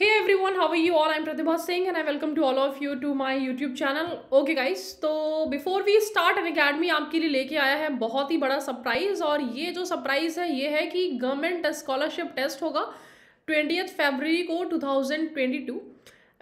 hey everyone how you all I am Pratibha Singh and I welcome to all of you to my YouTube channel okay guys तो before we start Unacademy आपके लिए लेके आया है बहुत ही बड़ा surprise और ये जो सरप्राइज है ये है कि गवर्नमेंट स्कॉलरशिप टेस्ट होगा ट्वेंटी फेबररी को two thousand twenty two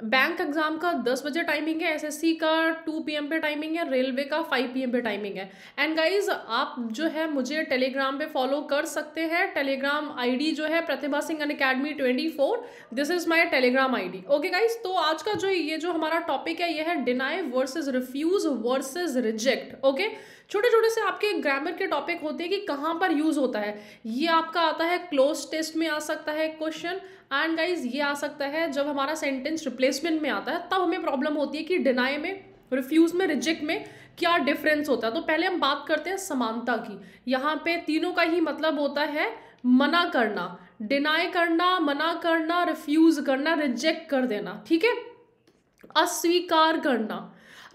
bank exam का दस बजे टाइमिंग है एसएससी का टू पी पे टाइमिंग है रेलवे का फाइव पी पे टाइमिंग है एंड गाइज आप जो है मुझे टेलीग्राम पे फॉलो कर सकते हैं टेलीग्राम आईडी जो है Pratibha Singh Unacademy twenty four this is my Telegram ID okay guys तो आज का जो ये जो हमारा टॉपिक है ये है deny versus refuse versus reject okay छोटे छोटे से आपके ग्रामर के टॉपिक होते हैं कि कहाँ पर यूज़ होता है ये आपका आता है क्लोज टेस्ट में आ सकता है क्वेश्चन एंड गाइज ये आ सकता है जब हमारा सेंटेंस रिप्लेसमेंट में आता है तब हमें प्रॉब्लम होती है कि डिनाई में रिफ्यूज़ में रिजेक्ट में क्या डिफरेंस होता है तो पहले हम बात करते हैं समानता की यहाँ पे तीनों का ही मतलब होता है मना करना डिनाई करना मना करना रिफ्यूज़ करना रिजेक्ट कर देना ठीक है अस्वीकार करना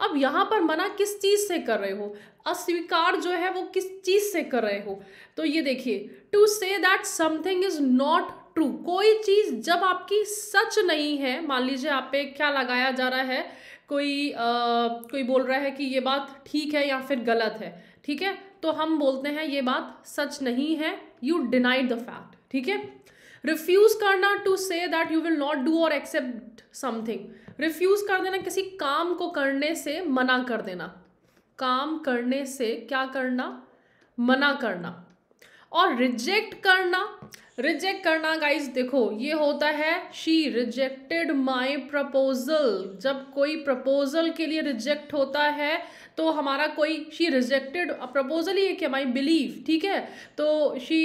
अब यहाँ पर मना किस चीज़ से कर रहे हो अस्वीकार जो है वो किस चीज़ से कर रहे हो तो ये देखिए to say that something is not true कोई चीज़ जब आपकी सच नहीं है मान लीजिए आप पे क्या लगाया जा रहा है कोई आ, कोई बोल रहा है कि ये बात ठीक है या फिर गलत है ठीक है तो हम बोलते हैं ये बात सच नहीं है यू डिनाइड द फैक्ट ठीक है रिफ्यूज करना to say that you will not do और एक्सेप्ट समथिंग रिफ्यूज कर देना किसी काम को करने से मना कर देना काम करने से क्या करना मना करना और रिजेक्ट करना रिजेक्ट करना गाइज देखो ये होता है शी रिजेक्टेड माई प्रपोजल जब कोई प्रपोजल के लिए रिजेक्ट होता है तो हमारा कोई शी रिजेक्टेड प्रपोजल ही है क्या माई बिलीव ठीक है तो शी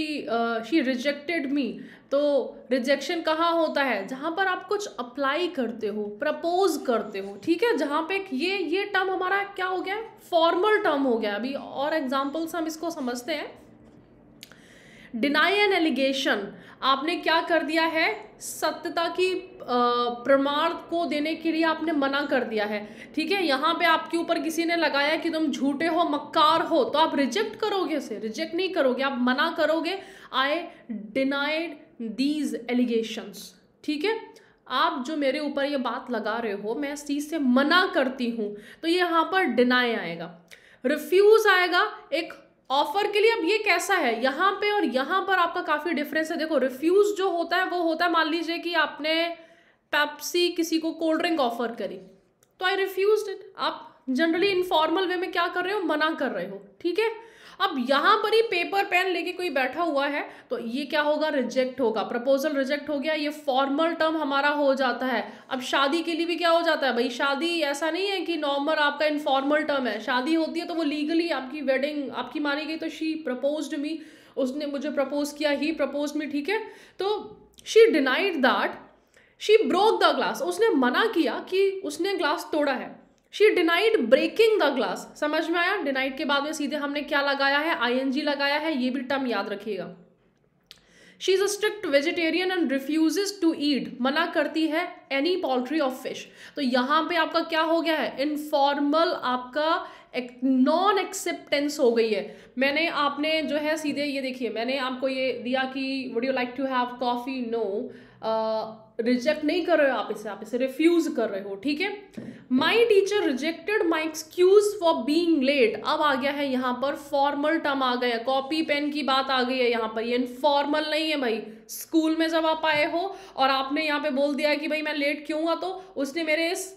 शी रिजेक्टेड मी तो रिजेक्शन कहाँ होता है जहाँ पर आप कुछ अप्लाई करते हो प्रपोज करते हो ठीक है जहाँ पे ये ये टर्म हमारा क्या हो गया फॉर्मल टर्म हो गया अभी और एग्जाम्पल्स हम इसको समझते हैं डिनाई एन एलिगेशन आपने क्या कर दिया है सत्यता की प्रमाण को देने के लिए आपने मना कर दिया है ठीक है यहाँ पे आपके ऊपर किसी ने लगाया कि तुम झूठे हो मक्कार हो तो आप रिजेक्ट करोगे उसे रिजेक्ट नहीं करोगे आप मना करोगे आई डिनाइड दीज एलिगेशंस ठीक है आप जो मेरे ऊपर ये बात लगा रहे हो मैं इस चीज़ से मना करती हूँ तो ये यहाँ पर डिनाई आएगा रिफ्यूज़ आएगा एक ऑफर के लिए अब ये कैसा है यहां पे और यहाँ पर आपका काफ़ी डिफरेंस है देखो रिफ्यूज़ जो होता है वो होता है मान लीजिए कि आपने पैप्सी किसी को कोल्ड ड्रिंक ऑफर करी तो आई रिफ्यूज इट आप जनरली इनफॉर्मल वे में क्या कर रहे हो मना कर रहे हो ठीक है अब यहाँ पर ही पेपर पेन लेके कोई बैठा हुआ है तो ये क्या होगा रिजेक्ट होगा प्रपोजल रिजेक्ट हो गया ये फॉर्मल टर्म हमारा हो जाता है अब शादी के लिए भी क्या हो जाता है भाई शादी ऐसा नहीं है कि नॉर्मल आपका इनफॉर्मल टर्म है शादी होती है तो वो लीगली आपकी वेडिंग आपकी मानी गई तो शी प्रपोज मी उसने मुझे प्रपोज किया ही प्रपोज मी ठीक है तो she denied that she broke the glass उसने मना किया कि उसने ग्लास तोड़ा है she denied breaking the glass समझ में आया डिनाइड के बाद में सीधे हमने क्या लगाया है जी लगाया है ये भी टर्म याद रखिएगा she is a strict vegetarian and refuse to eat मना करती है एनी पोल्ट्री ऑफ फिश तो यहां पे आपका क्या हो गया है इनफॉर्मल आपका नॉन एक्सेप्टेंस हो गई है मैंने आपने जो है सीधे ये देखिए मैंने आपको ये दिया कि would you like to have coffee no reject नहीं कर रहे हो आप इसे आप इसे रिफ्यूज कर रहे हो ठीक है my teacher rejected my excuse for being late अब आ गया है यहाँ पर फॉर्मल टर्म आ गया कॉपी पेन की बात आ गई है यहाँ पर ये इनफॉर्मल नहीं है भाई स्कूल में जब आप आए हो और आपने यहाँ पे बोल दिया कि भाई मैं लेट क्यों हुआ तो उसने मेरे इस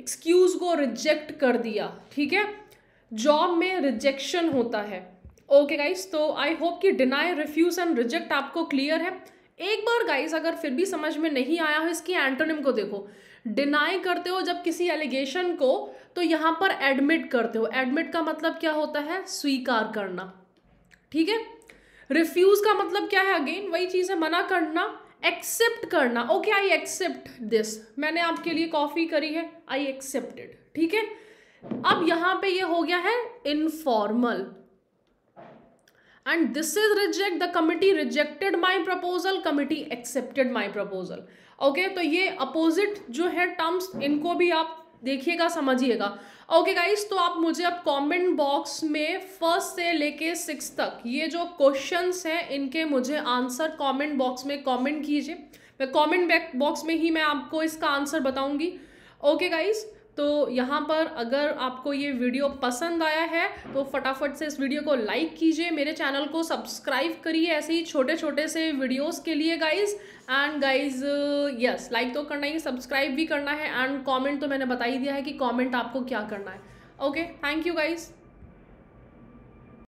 एक्सक्यूज़ को रिजेक्ट कर दिया ठीक है जॉब में रिजेक्शन होता है ओके गाइस तो आई होप कि डिनाई रिफ्यूज एंड रिजेक्ट आपको क्लियर है एक बार गाइस अगर फिर भी समझ में नहीं आया हो इसकी एंटोनिम को देखो डिनाई करते हो जब किसी एलिगेशन को तो यहाँ पर एडमिट करते हो एडमिट का मतलब क्या होता है स्वीकार करना ठीक है रिफ्यूज़ का मतलब क्या है अगेन वही चीज़ है मना करना एक्सेप्ट करना ओके आई एक्सेप्ट दिस मैंने आपके लिए कॉफ़ी करी है आई एक्सेप्टेड ठीक है अब यहां पे ये हो गया है informal and this is reject the committee rejected my proposal committee accepted my proposal okay तो ये अपोजिट जो है टर्म्स इनको भी आप देखिएगा समझिएगा ओके गाइस तो आप मुझे अब कमेंट बॉक्स में फर्स्ट से लेके सिक्स तक ये जो क्वेश्चंस हैं इनके मुझे आंसर कमेंट बॉक्स में कमेंट कीजिए मैं कमेंट बॉक्स में ही मैं आपको इसका आंसर बताऊंगी ओके गाइस तो यहाँ पर अगर आपको ये वीडियो पसंद आया है तो फटाफट से इस वीडियो को लाइक कीजिए मेरे चैनल को सब्सक्राइब करिए ऐसे ही छोटे छोटे से वीडियोस के लिए guys and guys yes like तो करना ही सब्सक्राइब भी करना है एंड कमेंट तो मैंने बता ही दिया है कि कमेंट आपको क्या करना है ओके थैंक यू गाइज़